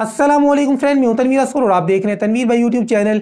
Aslam friend मैं हूं तनवीर असर और आप देख रहे हैं तनवीर भाई यूट्यूब चैनल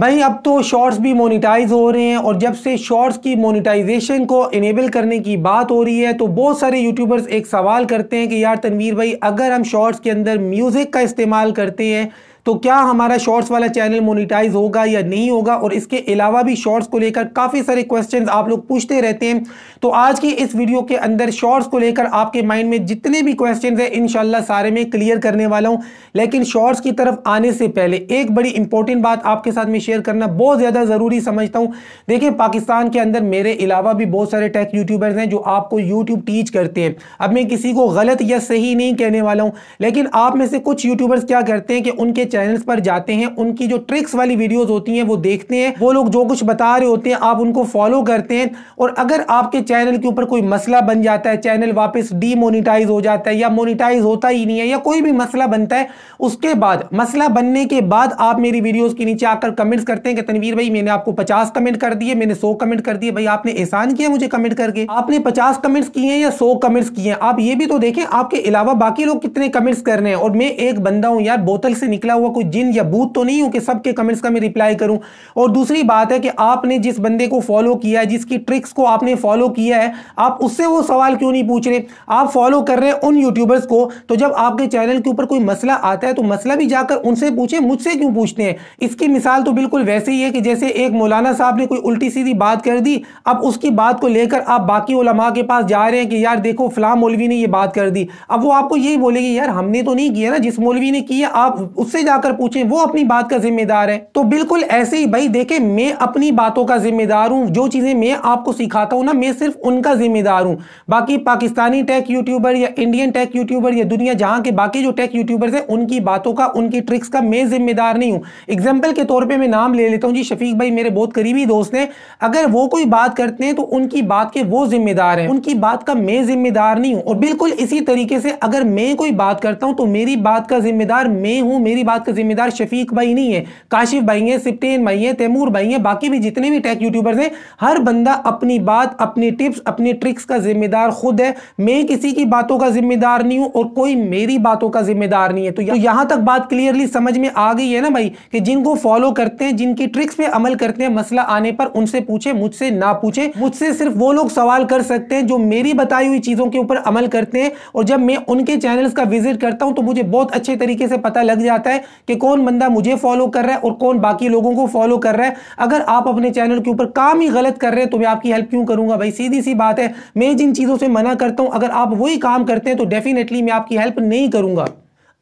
भाई अब तो शॉर्ट्स भी मोनिटाइज हो रहे हैं और जब से शॉर्ट्स की मोनिटाइजेशन को इनेबल करने की बात हो रही है तो बहुत सारे यूट्यूबर्स एक सवाल करते हैं कि यार तनवीर भाई अगर हम शॉर्ट्स के अंदर म्यूज़िक का इस्तेमाल करते हैं तो क्या हमारा शॉर्ट्स वाला चैनल मोनिटाइज होगा या नहीं होगा और इसके अलावा भी शॉर्ट्स को लेकर काफ़ी सारे क्वेश्चंस आप लोग पूछते रहते हैं तो आज की इस वीडियो के अंदर शॉर्ट्स को लेकर आपके माइंड में जितने भी क्वेश्चन हैं इन सारे में क्लियर करने वाला हूँ लेकिन शॉर्ट्स की तरफ आने से पहले एक बड़ी इंपॉर्टेंट बात आपके साथ में शेयर करना बहुत ज़्यादा ज़रूरी समझता हूँ देखिए पाकिस्तान के अंदर मेरे अलावा भी बहुत सारे टेक यूट्यूबर्स हैं जो आपको यूट्यूब टीच करते हैं अब मैं किसी को गलत या सही नहीं कहने वाला हूँ लेकिन आप में से कुछ यूट्यूबर्स क्या करते हैं कि उनके चैनल्स पर जाते हैं उनकी जो ट्रिक्स वाली वीडियोस होती हैं वो देखते हैं वो लोग जो कुछ बता रहे होते हैं आप उनको फॉलो करते हैं और अगर आपके चैनल के ऊपर कोई मसला बन जाता है चैनल वापस डीमोनिटाइज हो जाता है या मोनिटाइज होता ही नहीं है या कोई भी मसला बनता है उसके बाद मसला बनने के बाद आप मेरी वीडियोज़ के नीचे आकर कमेंट्स करते हैं कि तनवीर भाई मैंने आपको पचास कमेंट कर दिए मैंने सौ कमेंट कर दिए भाई आपने एहसान किया मुझे कमेंट करके आपने पचास कमेंट्स किए हैं या सौ कमेंट्स किए हैं आप ये भी तो देखें आपके अलावा बाकी लोग कितने कमेंट्स कर रहे हैं और मैं एक बंदा हूँ यार बोतल से निकला हुआ कोई जिन या बूथ तो नहीं हूं कि सबके कमेंट्स का मैं रिप्लाई करूं और दूसरी बात है कि आपने जिस बंदे को फॉलो किया है जिसकी ट्रिक्स को आपने फॉलो किया है आप उससे वो सवाल क्यों नहीं पूछ रहे आप फॉलो कर रहे हैं उन यूट्यूबर्स को तो जब आपके चैनल के ऊपर कोई मसला आता है तो मसला भी जाकर उनसे पूछे मुझसे क्यों पूछते हैं इसकी मिसाल तो बिल्कुल वैसे ही है कि जैसे एक मौलाना साहब ने कोई उल्टी सीधी बात कर दी अब उसकी बात को लेकर आप बाकी उलमा के पास जा रहे हैं कि यार देखो फलाम मौलवी ने ये बात कर दी अब वो आपको यही बोलेगी यार हमने तो नहीं किया ना जिस मौलवी ने किया आप उससे आकर पूछे वो अपनी बात का जिम्मेदार है तो बिल्कुल ऐसे ही भाई देखे मैं अपनी बातों का जिम्मेदार हूँ जो चीज़ें मैं आपको सिखाता हूँ ना मैं सिर्फ उनका जिम्मेदार हूँ बाकी पाकिस्तानी टेक यूट्यूबर या इंडियन टेक यूट्यूबर या दुनिया जहां के बाकी जो टेक यूट्यूबर्स हैं उनकी बातों का उनकी ट्रिक्स का मैं जिम्मेदार नहीं हूँ एग्जाम्पल के तौर पर मैं नाम ले लेता हूँ जी शफीक भाई मेरे बहुत करीबी दोस्त हैं अगर वो कोई बात करते हैं तो उनकी बात के वो जिम्मेदार हैं उनकी बात का मैं जिम्मेदार नहीं हूँ और बिल्कुल इसी तरीके से अगर मैं कोई बात करता हूँ तो मेरी बात का जिम्मेदार मैं हूँ मेरी बात बात का जिम्मेदार शफीक भाई नहीं है काशिफ भाई हैं सिप्टेन भाई हैं तैमूर भाई हैं बाकी भी जितने भी टेक यूट्यूबर्स हैं हर बंदा अपनी बात अपनी टिप्स अपनी ट्रिक्स का जिम्मेदार खुद है मैं किसी की बातों का जिम्मेदार नहीं हूँ और कोई मेरी बातों का जिम्मेदार नहीं है तो, यहाँ तक बात क्लियरली समझ में आ गई है ना भाई कि जिनको फॉलो करते हैं जिनकी ट्रिक्स पे अमल करते हैं मसला आने पर उनसे पूछे मुझसे ना पूछे मुझसे सिर्फ वो लोग सवाल कर सकते हैं जो मेरी बताई हुई चीज़ों के ऊपर अमल करते हैं और जब मैं उनके चैनल्स का विजिट करता हूं तो मुझे बहुत अच्छे तरीके से पता लग जाता है कि कौन बंदा मुझे फॉलो कर रहा है और कौन बाकी लोगों को फॉलो कर रहा है अगर आप अपने चैनल के ऊपर काम ही गलत कर रहे हैं तो मैं आपकी हेल्प क्यों करूंगा भाई सीधी सी बात है मैं जिन चीज़ों से मना करता हूं अगर आप वही काम करते हैं तो डेफिनेटली मैं आपकी हेल्प नहीं करूंगा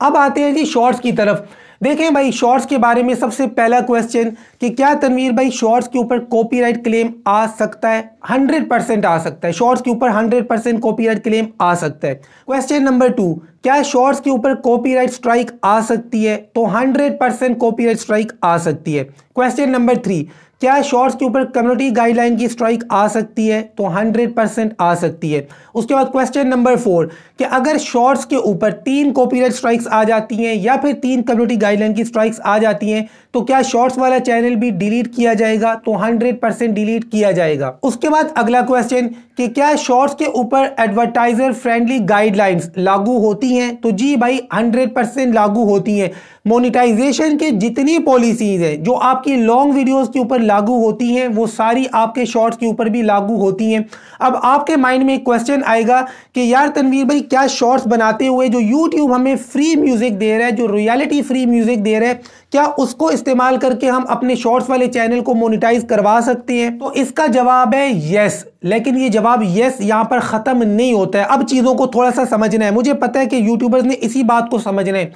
अब आते हैं जी शॉर्ट्स की तरफ देखें भाई शॉर्ट्स के बारे में सबसे पहला क्वेश्चन कि क्या तनवीर भाई शॉर्ट्स के ऊपर कॉपीराइट क्लेम आ सकता है हंड्रेड परसेंट आ सकता है शॉर्ट्स के ऊपर हंड्रेड परसेंट कॉपीराइट क्लेम आ सकता है क्वेश्चन नंबर टू क्या शॉर्ट्स के ऊपर कॉपीराइट स्ट्राइक आ सकती है तो हंड्रेड परसेंट कॉपीराइट स्ट्राइक आ सकती है क्वेश्चन नंबर थ्री क्या शॉर्ट्स के ऊपर कम्युनिटी गाइडलाइन की स्ट्राइक आ सकती है तो 100 परसेंट आ सकती है उसके बाद क्वेश्चन नंबर फोर कि अगर शॉर्ट्स के ऊपर तीन कॉपीराइट स्ट्राइक्स आ जाती हैं या फिर तीन कम्युनिटी गाइडलाइन की स्ट्राइक्स आ जाती हैं तो क्या शॉर्ट्स वाला चैनल भी डिलीट किया जाएगा तो 100 परसेंट डिलीट किया जाएगा उसके बाद अगला क्वेश्चन कि क्या शॉर्ट्स के ऊपर एडवर्टाइजर फ्रेंडली गाइडलाइंस लागू होती हैं तो जी भाई 100 परसेंट लागू होती हैं मोनिटाइजेशन के जितनी पॉलिसीज़ है जो आपकी लॉन्ग वीडियोस के ऊपर लागू होती हैं वो सारी आपके शॉर्ट्स के ऊपर भी लागू होती हैं अब आपके माइंड में एक क्वेश्चन आएगा कि यार तनवीर भाई क्या शॉर्ट्स बनाते हुए जो यूट्यूब हमें फ्री म्यूज़िक दे रहा है जो रियलिटी फ्री म्यूज़िक दे रहा है क्या उसको इस्तेमाल करके हम अपने शॉर्ट्स वाले चैनल को मोनिटाइज करवा सकते हैं तो इसका जवाब है येस लेकिन ये जवाब येस यहाँ पर ख़त्म नहीं होता है अब चीज़ों को थोड़ा सा समझना है मुझे पता है कि यूट्यूबर्स ने इसी बात को समझना है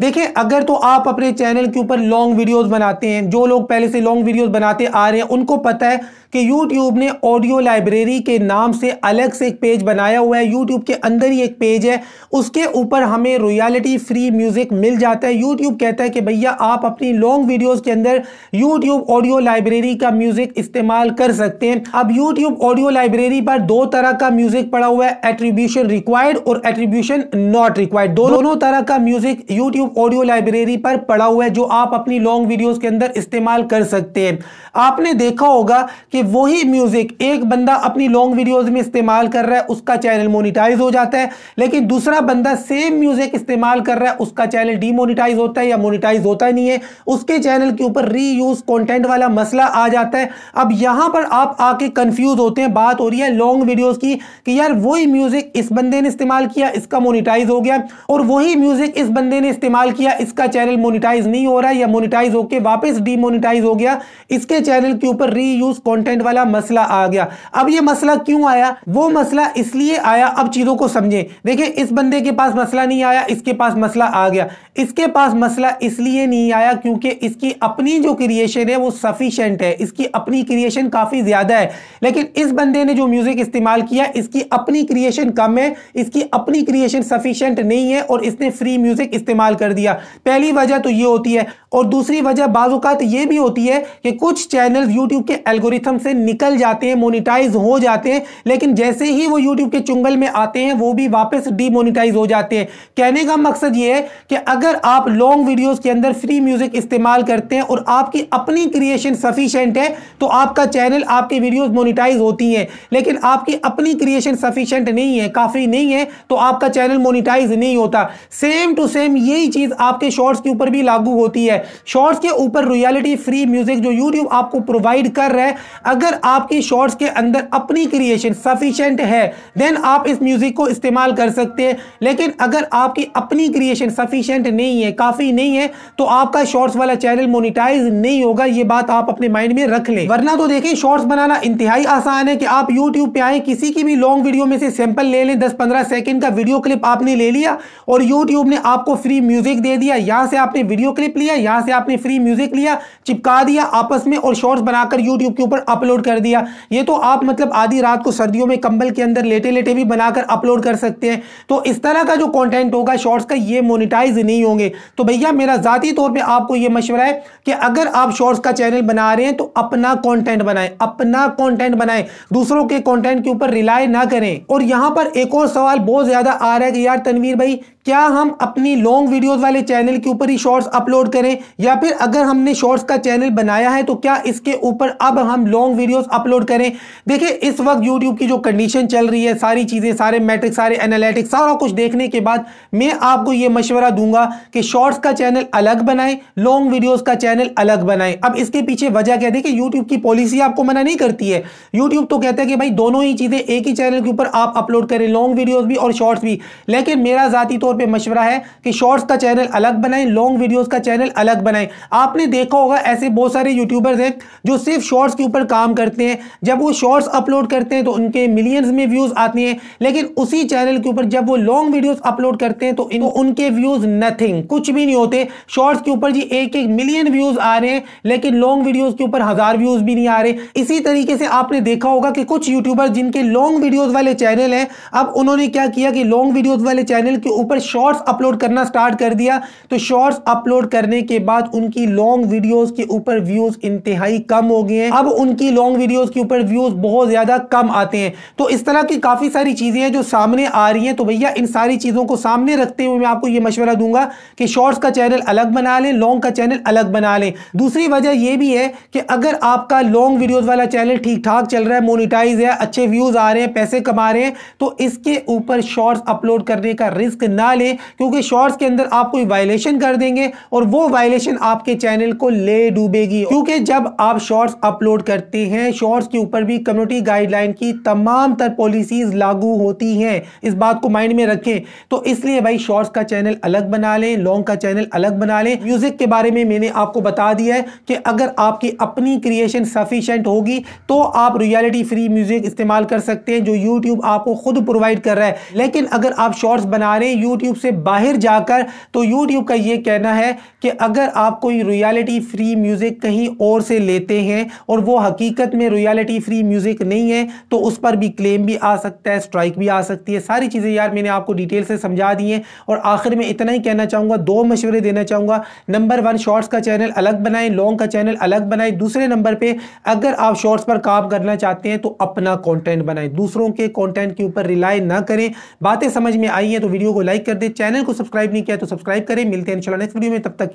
देखिए अगर तो आप अपने चैनल के ऊपर लॉन्ग वीडियोस बनाते हैं जो लोग पहले से लॉन्ग वीडियोस बनाते आ रहे हैं उनको पता है कि यूट्यूब ने ऑडियो लाइब्रेरी के नाम से अलग से एक पेज बनाया हुआ है यूट्यूब के अंदर ही एक पेज है उसके ऊपर हमें रोयलिटी फ्री म्यूज़िक मिल जाता है यूट्यूब कहता है कि भैया आप अपनी लॉन्ग वीडियोज़ के अंदर यूट्यूब ऑडियो लाइब्रेरी का म्यूज़िक इस्तेमाल कर सकते हैं अब यूट्यूब ऑडियो लाइब्रेरी पर दो तरह का म्यूज़िक पड़ा हुआ है एट्रीब्यूशन रिक्वायर्ड और एट्रीब्यूशन नॉट रिक्वायर्ड दोनों तरह का music YouTube YouTube audio library पर पड़ा हुआ है जो आप अपनी लॉन्ग वीडियोस के अंदर इस्तेमाल कर सकते हैं आपने देखा होगा कि वही म्यूजिक एक बंदा अपनी लॉन्ग वीडियोस में इस्तेमाल कर रहा है उसका चैनल मोनिटाइज हो जाता है लेकिन दूसरा बंदा सेम म्यूजिक इस्तेमाल कर रहा है उसका चैनल डीमोनिटाइज होता है या मोनिटाइज होता नहीं है उसके चैनल के ऊपर रीयूज कॉन्टेंट वाला मसला आ जाता है अब यहां पर आप आके कंफ्यूज होते हैं बात हो रही है लॉन्ग वीडियोस की कि यार वही म्यूजिक इस बंदे ने इस्तेमाल किया इसका मोनिटाइज हो गया और वही म्यूजिक इस बंदे ने इस्तेमाल इस्तेमाल किया इसका चैनल मोनिटाइज नहीं हो रहा या मोनिटाइज होकर वापस डीमोनिटाइज हो गया इसके चैनल के ऊपर रीयूज कंटेंट वाला मसला आ गया अब ये मसला क्यों आया वो मसला इसलिए आया अब चीज़ों को समझें देखिए इस बंदे के पास मसला नहीं आया इसके पास मसला आ गया इसके पास मसला इसलिए नहीं आया क्योंकि इसकी अपनी जो क्रिएशन है वो सफिशेंट है इसकी अपनी क्रिएशन काफ़ी ज़्यादा है लेकिन इस बंदे ने जो म्यूज़िक इस्तेमाल किया इसकी अपनी क्रिएशन कम है इसकी अपनी क्रिएशन सफिशेंट नहीं है और इसने फ्री म्यूज़िक इस्तेमाल कर कर दिया पहली वजह तो ये होती है और दूसरी वजह बाजूकात ये भी होती है कि कुछ चैनल्स यूट्यूब के एल्गोरिथम से निकल जाते हैं मोनिटाइज हो जाते हैं लेकिन जैसे ही वो यूट्यूब के चुंगल में आते हैं वो भी वापस डीमोनिटाइज हो जाते हैं कहने का मकसद ये है कि अगर आप लॉन्ग वीडियोज़ के अंदर फ्री म्यूज़िक इस्तेमाल करते हैं और आपकी अपनी क्रिएशन सफिशेंट है तो आपका चैनल आपकी वीडियोज़ मोनिटाइज होती हैं लेकिन आपकी अपनी क्रिएशन सफिशेंट नहीं है काफ़ी नहीं है तो आपका चैनल मोनिटाइज नहीं होता सेम टू सेम यही चीज़ आपके शॉर्ट्स के ऊपर भी लागू होती है शॉर्ट्स के ऊपर रियलिटी फ्री म्यूज़िक जो यूट्यूब आपको प्रोवाइड कर रहा है अगर आपकी शॉर्ट्स के अंदर अपनी क्रिएशन सफिशेंट है देन आप इस म्यूज़िक को इस्तेमाल कर सकते हैं लेकिन अगर आपकी अपनी क्रिएशन सफिशेंट नहीं है काफ़ी नहीं है तो आपका शॉर्ट्स वाला चैनल मोनिटाइज नहीं होगा ये बात आप अपने माइंड में रख ले वरना तो देखें शॉर्ट्स बनाना इंतहाई आसान है कि आप यूट्यूब पे आए किसी की भी लॉन्ग वीडियो में से सैंपल ले लें दस पंद्रह सेकेंड का वीडियो क्लिप आपने ले लिया और यूट्यूब ने आपको फ्री म्यूजिक म्यूजिक दे दिया यहां से आपने वीडियो क्लिप लिया यहां से आपने फ्री म्यूजिक लिया चिपका दिया आपस में और शॉर्ट्स बनाकर यूट्यूब के ऊपर अपलोड कर दिया ये तो आप मतलब आधी रात को सर्दियों में कंबल के अंदर लेटे लेटे भी बनाकर अपलोड कर सकते हैं तो इस तरह का जो कॉन्टेंट होगा शॉर्ट्स का ये मोनिटाइज नहीं होंगे तो भैया मेरा ज़ाती तौर पर आपको यह मशवरा है कि अगर आप शॉर्ट्स का चैनल बना रहे हैं तो अपना कॉन्टेंट बनाए अपना कॉन्टेंट बनाए दूसरों के कॉन्टेंट के ऊपर रिलाय ना करें और यहां पर एक और सवाल बहुत ज़्यादा आ रहा है कि यार तनवीर भाई क्या हम अपनी लॉन्ग वीडियोस वाले चैनल के ऊपर ही शॉर्ट्स अपलोड करें या फिर अगर हमने शॉर्ट्स का चैनल बनाया है तो क्या इसके ऊपर अब हम लॉन्ग वीडियोस अपलोड करें देखिए इस वक्त यूट्यूब की जो कंडीशन चल रही है सारी चीज़ें सारे मैट्रिक सारे एनालिटिक्स सारा कुछ देखने के बाद मैं आपको ये मशवरा दूंगा कि शॉर्ट्स का चैनल अलग बनाएं लॉन्ग वीडियोज़ का चैनल अलग बनाएं अब इसके पीछे वजह क्या देखिए यूट्यूब की पॉलिसी आपको मना नहीं करती है यूट्यूब तो कहता है कि भाई दोनों ही चीज़ें एक ही चैनल के ऊपर आप अपलोड करें लॉन्ग वीडियोज़ भी और शॉर्ट्स भी लेकिन मेरा ज़ाती तौर पे मशवरा है कि शॉर्ट्स का चैनल अलग बनाएं लॉन्ग वीडियोस का चैनल अलग बनाएं आपने देखा होगा ऐसे बहुत सारे यूट्यूबर्स हैं जो सिर्फ शॉर्ट्स के ऊपर काम करते हैं जब वो शॉर्ट्स अपलोड करते हैं तो उनके मिलियंस में व्यूज़ आती हैं लेकिन उसी चैनल के ऊपर जब वो लॉन्ग वीडियोज़ अपलोड करते हैं तो इन, उनके व्यूज़ नथिंग कुछ भी नहीं होते शॉर्ट्स के ऊपर जी एक एक मिलियन व्यूज़ आ रहे हैं लेकिन लॉन्ग वीडियोज़ के ऊपर हज़ार व्यूज़ भी नहीं आ रहे इसी तरीके से आपने देखा होगा कि कुछ यूट्यूबर जिनके लॉन्ग वीडियोज़ वाले चैनल हैं अब उन्होंने क्या किया कि लॉन्ग वीडियोज़ वाले चैनल के ऊपर शॉर्ट्स अपलोड करना स्टार्ट कर दिया तो शॉर्ट्स अपलोड करने के बाद उनकी लॉन्ग वीडियोस के ऊपर व्यूज इंतहाई कम हो गए हैं अब उनकी लॉन्ग वीडियोस के ऊपर व्यूज बहुत ज्यादा कम आते हैं तो इस तरह की काफी सारी चीजें हैं जो सामने आ रही हैं तो भैया इन सारी चीजों को सामने रखते हुए मैं आपको यह मशवरा दूंगा कि शॉर्ट्स का चैनल अलग बना लें लॉन्ग का चैनल अलग बना लें दूसरी वजह यह भी है कि अगर आपका लॉन्ग वीडियोज वाला चैनल ठीक ठाक चल रहा है मोनिटाइज है अच्छे व्यूज आ रहे हैं पैसे कमा रहे हैं तो इसके ऊपर शॉर्ट्स अपलोड करने का रिस्क ना लें क्योंकि शॉर्ट्स के अंदर आप कोई वायलेशन कर देंगे और वो वायलेशन आपके चैनल को ले डूबेगी क्योंकि जब आप शॉर्ट्स अपलोड करते हैं शॉर्ट्स के ऊपर भी कम्युनिटी गाइडलाइन की तमाम तर पॉलिसीज लागू होती हैं इस बात को माइंड में रखें तो इसलिए भाई शॉर्ट्स का चैनल अलग बना लें लॉन्ग का चैनल अलग बना लें म्यूजिक के बारे में मैंने आपको बता दिया है कि अगर आपकी अपनी क्रिएशन सफिशेंट होगी तो आप रियलिटी फ्री म्यूजिक इस्तेमाल कर सकते हैं जो यूट्यूब आपको खुद प्रोवाइड कर रहा है लेकिन अगर आप शॉर्ट्स बना रहे हैं यूट्यूब से बाहर जाकर तो यूट्यूब का ये कहना है कि अगर आप कोई रियलिटी फ्री म्यूज़िक कहीं और से लेते हैं और वो हकीकत में रियलिटी फ्री म्यूज़िक नहीं है तो उस पर भी क्लेम भी आ सकता है स्ट्राइक भी आ सकती है सारी चीज़ें यार मैंने आपको डिटेल से समझा दी हैं और आखिर में इतना ही कहना चाहूँगा दो मशवरे देना चाहूँगा नंबर वन शॉर्ट्स का चैनल अलग बनाएं लॉन्ग का चैनल अलग बनाएं दूसरे नंबर पर अगर आप शॉर्ट्स पर काम करना चाहते हैं तो अपना कॉन्टेंट बनाएं दूसरों के कॉन्टेंट के ऊपर रिलाई ना करें बातें समझ में आई हैं तो वीडियो को लाइक कर दें चैनल को सब्सक्राइब नहीं किया तो सब्सक्राइब करें मिलते हैं इंशाल्लाह नेक्स्ट वीडियो में तब तक